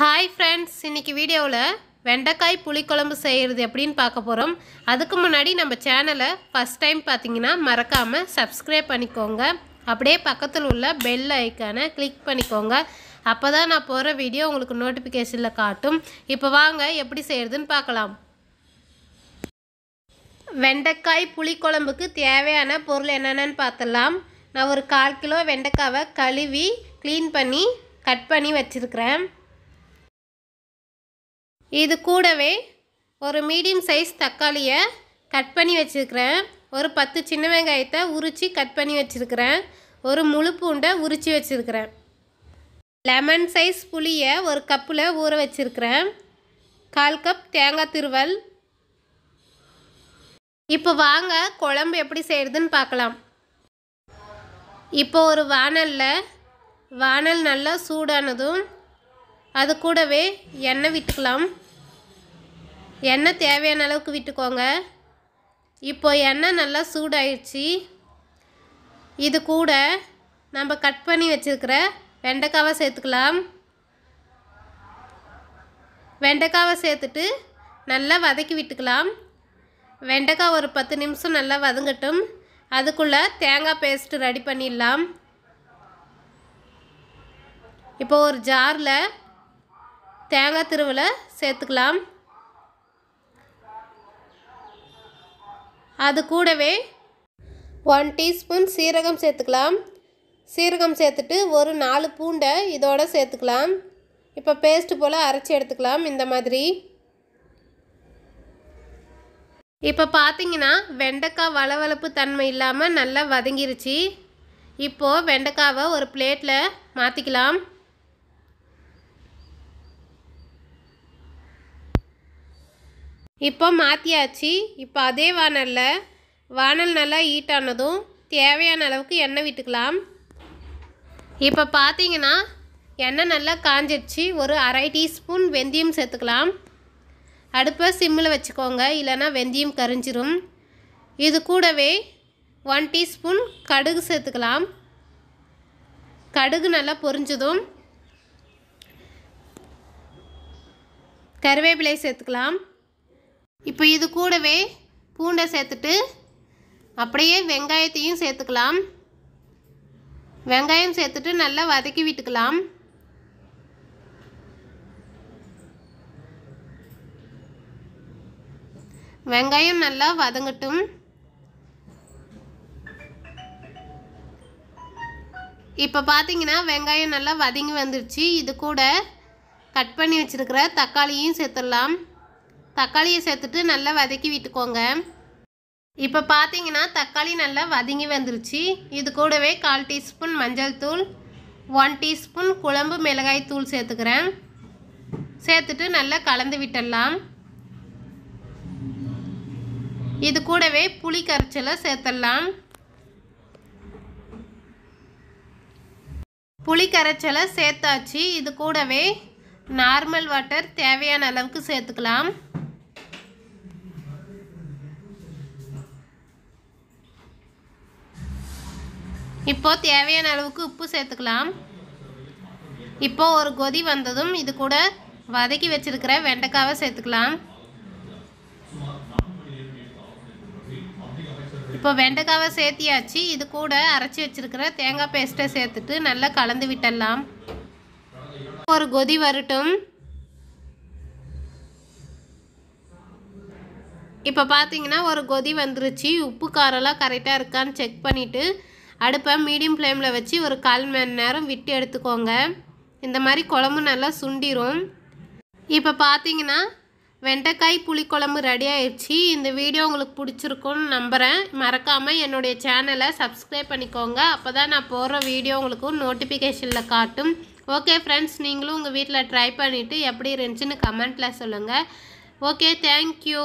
hi friends இன்றைக்கி வீடியோவில் வெண்டைக்காய் புளிக்குழம்பு செய்கிறது எப்படின்னு பார்க்க போகிறோம் அதுக்கு முன்னாடி நம்ம சேனலை ஃபஸ்ட் டைம் பார்த்தீங்கன்னா மறக்காமல் சப்ஸ்கிரைப் பண்ணிக்கோங்க அப்படியே பக்கத்தில் உள்ள பெல் ஐக்கானை கிளிக் பண்ணிக்கோங்க அப்போ தான் நான் போகிற வீடியோ உங்களுக்கு நோட்டிஃபிகேஷனில் காட்டும் இப்போ வாங்க எப்படி செய்கிறதுன்னு பார்க்கலாம் வெண்டைக்காய் புளிக்குழம்புக்கு தேவையான பொருள் என்னென்னு பார்த்துடலாம் நான் ஒரு கால் கிலோ வெண்டைக்காவை கழுவி க்ளீன் பண்ணி கட் பண்ணி வச்சுருக்கிறேன் இது கூடவே ஒரு மீடியம் சைஸ் தக்காளியை கட் பண்ணி வச்சுருக்கிறேன் ஒரு பத்து சின்ன வெங்காயத்தை உரித்து கட் பண்ணி வச்சுருக்கிறேன் ஒரு முழு பூண்டை உரித்து வச்சுருக்கிறேன் லெமன் சைஸ் புளியை ஒரு கப்பில் ஊற வச்சுருக்கிறேன் கால் கப் தேங்காய் திருவல் இப்போ வாங்க குழம்பு எப்படி செய்கிறதுன்னு பார்க்கலாம் இப்போ ஒரு வானலில் வானல் நல்லா சூடானதும் அது கூடவே எண்ணெய் விட்டுக்கலாம் எண்ணெய் தேவையான அளவுக்கு விட்டுக்கோங்க இப்போ எண்ணெய் நல்லா சூடாயிடுச்சு இது கூட நம்ம கட் பண்ணி வச்சுருக்கிற வெண்டைக்காவை சேர்த்துக்கலாம் வெண்டைக்காவை சேர்த்துட்டு நல்லா வதக்கி விட்டுக்கலாம் வெண்டைக்காய் ஒரு பத்து நிமிஷம் நல்லா வதங்கட்டும் அதுக்குள்ளே தேங்காய் பேஸ்ட்டு ரெடி பண்ணிடலாம் இப்போ ஒரு ஜாரில் தேங்காய் திருவில் சேர்த்துக்கலாம் அது கூடவே ஒன் டீஸ்பூன் சீரகம் சேர்த்துக்கலாம் சீரகம் சேர்த்துட்டு ஒரு நாலு பூண்டை இதோடு சேர்த்துக்கலாம் இப்போ பேஸ்ட்டு போல் அரைச்சி எடுத்துக்கலாம் இந்த மாதிரி இப்போ பார்த்தீங்கன்னா வெண்டைக்காய் வளவளப்பு தன்மை இல்லாமல் நல்லா வதங்கிருச்சு இப்போது வெண்டைக்காவை ஒரு பிளேட்டில் மாற்றிக்கலாம் இப்போ மாற்றியாச்சு இப்போ அதே வானலில் வானல் நல்லா ஹீட்டானதும் தேவையான அளவுக்கு எண்ணெய் விட்டுக்கலாம் இப்போ பார்த்தீங்கன்னா எண்ணெய் நல்லா காஞ்சிடுச்சு ஒரு அரை டீஸ்பூன் வெந்தயம் சேர்த்துக்கலாம் அடுப்பை சிம்மில் வச்சுக்கோங்க இல்லைனா வெந்தயம் கரிஞ்சிரும் இது கூடவே ஒன் டீஸ்பூன் கடுகு சேர்த்துக்கலாம் கடுகு நல்லா பொரிஞ்சதும் கருவேப்பிலை சேர்த்துக்கலாம் இப்போ இது கூடவே பூண்டை சேர்த்துட்டு அப்படியே வெங்காயத்தையும் சேர்த்துக்கலாம் வெங்காயம் சேர்த்துட்டு நல்லா வதக்கி விட்டுக்கலாம் வெங்காயம் நல்லா வதங்கட்டும் இப்போ பார்த்தீங்கன்னா வெங்காயம் நல்லா வதங்கி வந்துருச்சு இது கூட கட் பண்ணி வச்சுருக்கிற தக்காளியும் சேர்த்துடலாம் தக்காளியை சேர்த்துட்டு நல்லா வதக்கி விட்டுக்கோங்க இப்போ பார்த்தீங்கன்னா தக்காளி நல்லா வதங்கி வந்துருச்சு இது கூடவே கால் டீஸ்பூன் மஞ்சள் தூள் ஒன் டீஸ்பூன் குழம்பு மிளகாய் தூள் சேர்த்துக்கிறேன் சேர்த்துட்டு நல்லா கலந்து விட்டுடலாம் இது கூடவே புளி கரைச்சலை சேர்த்துடலாம் புளி கரைச்சலை சேர்த்தாச்சு இது கூடவே நார்மல் வாட்டர் தேவையான அளவுக்கு சேர்த்துக்கலாம் இப்போது தேவையான அளவுக்கு உப்பு சேர்த்துக்கலாம் இப்போது ஒரு கொதி வந்ததும் இது கூட வதக்கி வச்சிருக்கிற வெண்டைக்காவை சேர்த்துக்கலாம் இப்போ வெண்டைக்காவை சேர்த்தியாச்சு இது கூட அரைச்சி வச்சிருக்கிற தேங்காய் பேஸ்ட்டை சேர்த்துட்டு நல்லா கலந்து விட்டலாம் ஒரு கொதி வரட்டும் இப்போ பார்த்தீங்கன்னா ஒரு கொதி வந்துருச்சு உப்பு காரெல்லாம் கரெக்டாக இருக்கான்னு செக் பண்ணிவிட்டு அடுப்பை மீடியம் ஃப்ளேமில் வச்சு ஒரு கால் மணி நேரம் விட்டு எடுத்துக்கோங்க இந்த மாதிரி குழம்பு நல்லா சுண்டிரும் இப்போ பார்த்தீங்கன்னா வெண்டைக்காய் புளிக்குழம்பு ரெடி ஆயிடுச்சு இந்த வீடியோ உங்களுக்கு பிடிச்சிருக்குன்னு நம்புகிறேன் மறக்காமல் என்னுடைய சேனலை சப்ஸ்கிரைப் பண்ணிக்கோங்க அப்போ தான் நான் போடுற வீடியோ உங்களுக்கு நோட்டிஃபிகேஷனில் காட்டும் ஓகே ஃப்ரெண்ட்ஸ் நீங்களும் உங்கள் வீட்டில் ட்ரை பண்ணிவிட்டு எப்படி இருந்துச்சுன்னு கமெண்ட்டில் சொல்லுங்கள் ஓகே தேங்க்யூ